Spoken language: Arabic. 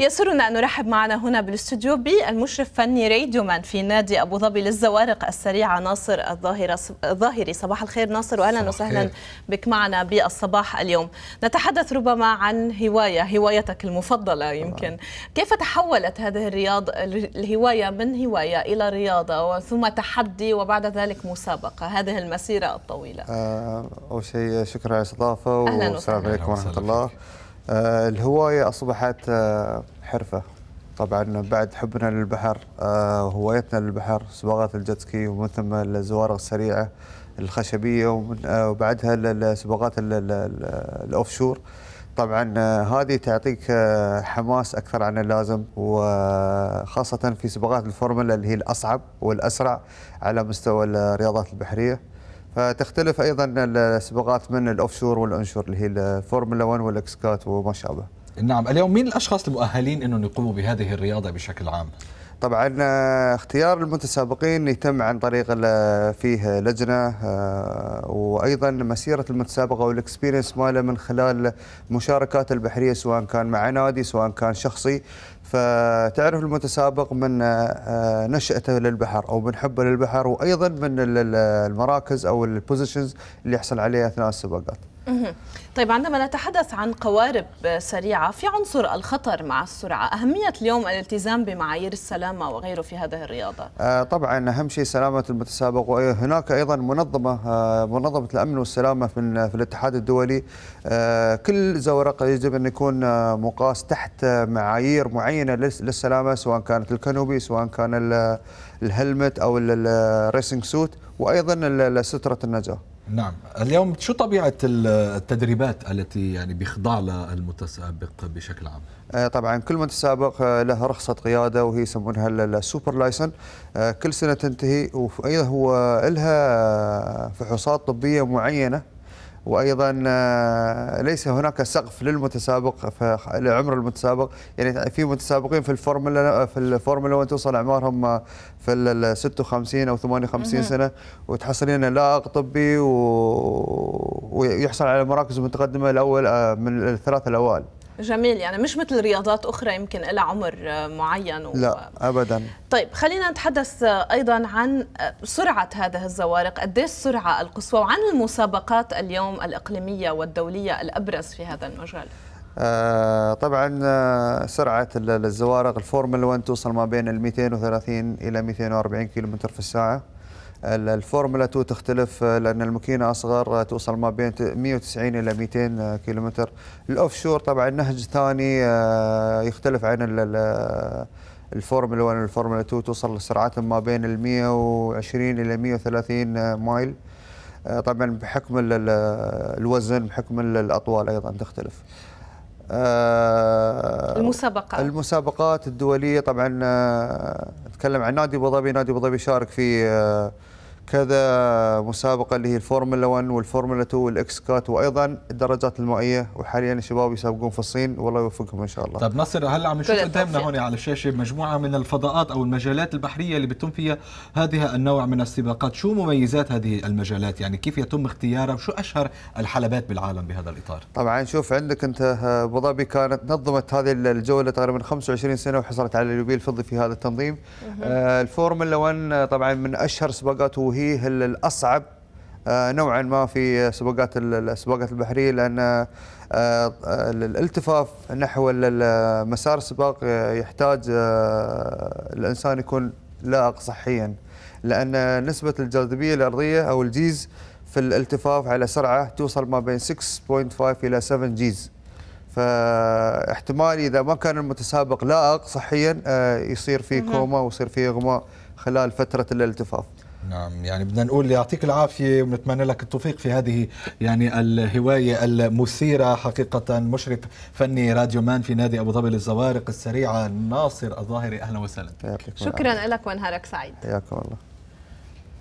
يسرنا أن نرحب معنا هنا بالاستوديو بالمشرف فني راديو مان في نادي أبو ظبي للزوارق السريعة ناصر الظاهرة الظاهري صباح الخير ناصر وأهلا وسهلا بك معنا بالصباح اليوم نتحدث ربما عن هواية هوايتك المفضلة يمكن آه. كيف تحولت هذه الرياض الهواية من هواية إلى رياضة ثم تحدي وبعد ذلك مسابقة هذه المسيرة الطويلة آه، أول شيء شكرا على الاستضافة والسلام عليكم ورحمة الله فيك. آه، الهواية أصبحت آه، حرفة طبعا بعد حبنا للبحر آه، هوايتنا للبحر سباقات الجتسكي ومن ثم الزوارق السريعة الخشبية وبعدها السباقات الأوفشور طبعا هذه تعطيك حماس اكثر عن اللازم وخاصه في سباقات الفورمولا اللي هي الاصعب والاسرع على مستوى الرياضات البحريه فتختلف ايضا السباقات من الاوفشور والانشور اللي هي الفورمولا 1 والاكسكات وما شابه. نعم، اليوم مين الاشخاص المؤهلين انهم يقوموا بهذه الرياضه بشكل عام؟ طبعا آه، اختيار المتسابقين يتم عن طريق آه، فيه لجنه آه، وايضا مسيره المتسابقه والاكسبيرينس ماله من خلال مشاركات البحريه سواء كان مع نادي سواء كان شخصي فتعرف المتسابق من نشأته للبحر او من حبه للبحر وايضا من المراكز او البوزيشنز اللي يحصل عليها اثناء السباقات. طيب عندما نتحدث عن قوارب سريعة في عنصر الخطر مع السرعة أهمية اليوم الالتزام بمعايير السلامة وغيره في هذه الرياضة آه، طبعا أهم شيء سلامة المتسابق وهناك أيضا منظمة آه، منظمة الأمن والسلامة في, الاتحاد الدولي آه، كل زورق يجب أن يكون مقاس تحت معايير معينة للسلامة سواء كانت الكنوبي سواء كان الهلمت أو الريسنج سوت وأيضا سترة النجاة نعم اليوم شو طبيعة التدريبات التي يعني بيخضع لها المتسابق بشكل عام؟ آه، طبعا كل متسابق آه، له رخصة قيادة وهي يسمونها السوبر لايسن آه، كل سنة تنتهي وأيضا هو لها فحوصات طبية معينة وايضا آه، ليس هناك سقف للمتسابق لعمر المتسابق يعني في متسابقين في الفورمولا في الفورمولا 1 توصل اعمارهم آه، في ال 56 او 58 سنه وتحصلين لائق طبي و... ويحصل على مراكز متقدمه الاول آه، من الثلاثه الاوائل جميل يعني مش مثل رياضات اخرى يمكن لها عمر آه، معين و... لا ابدا طيب خلينا نتحدث آه، ايضا عن آه، سرعه هذه الزوارق قد السرعه القصوى وعن المسابقات اليوم الاقليميه والدوليه الابرز في هذا المجال آه طبعا سرعه الزوارق الفورمولا 1 توصل ما بين ال 230 الى 240 كيلومتر في الساعه الفورمولا 2 تختلف آه، لان الماكينه اصغر آه، توصل ما بين 190 الى 200 آه، كيلومتر الاوف شور طبعا نهج ثاني يختلف عن الفورمولا 1 والفورمولا 2 توصل لسرعات ما بين ال 120 الى 130 مايل طبعا بحكم الوزن بحكم الاطوال ايضا تختلف آه، المسابقات المسابقات الدوليه طبعا نتكلم آه، عن نادي ابو ظبي نادي ابو ظبي شارك في آه، كذا مسابقة اللي هي الفورمولا 1 والفورمولا 2 والإكس كات وأيضا الدراجات المائية وحاليا الشباب يسابقون في الصين والله يوفقهم إن شاء الله طيب نصر هلا عم نشوف قدامنا هون على الشاشة مجموعة من الفضاءات أو المجالات البحرية اللي بتم فيها هذه النوع من السباقات شو مميزات هذه المجالات يعني كيف يتم اختيارها وشو أشهر الحلبات بالعالم بهذا الإطار طبعا شوف عندك أنت آه، أبو ظبي كانت نظمت هذه الجولة تقريبا 25 سنة وحصلت على اليوبيل الفضي في هذا التنظيم آه، الفورمولا 1 آه، طبعا من أشهر سباقات وهي وهي الأصعب آه، نوعا ما في سباقات السباقات البحريه لان آه، الالتفاف نحو مسار السباق آه، يحتاج الانسان يكون لائق صحيا لان نسبه الجاذبيه الارضيه او الجيز في الالتفاف على سرعه توصل ما بين 6.5 الى 7 جيز فاحتمال اذا ما كان المتسابق لائق صحيا يصير فيه كوما ويصير فيه اغماء خلال فتره الالتفاف نعم يعني بدنا نقول يعطيك العافية ونتمنى لك التوفيق في هذه يعني الهواية المثيرة حقيقة مشرف فني راديو مان في نادي أبو ظبي للزوارق السريعة ناصر الظاهري أهلا وسهلا شكرا لك ونهارك سعيد حياكم الله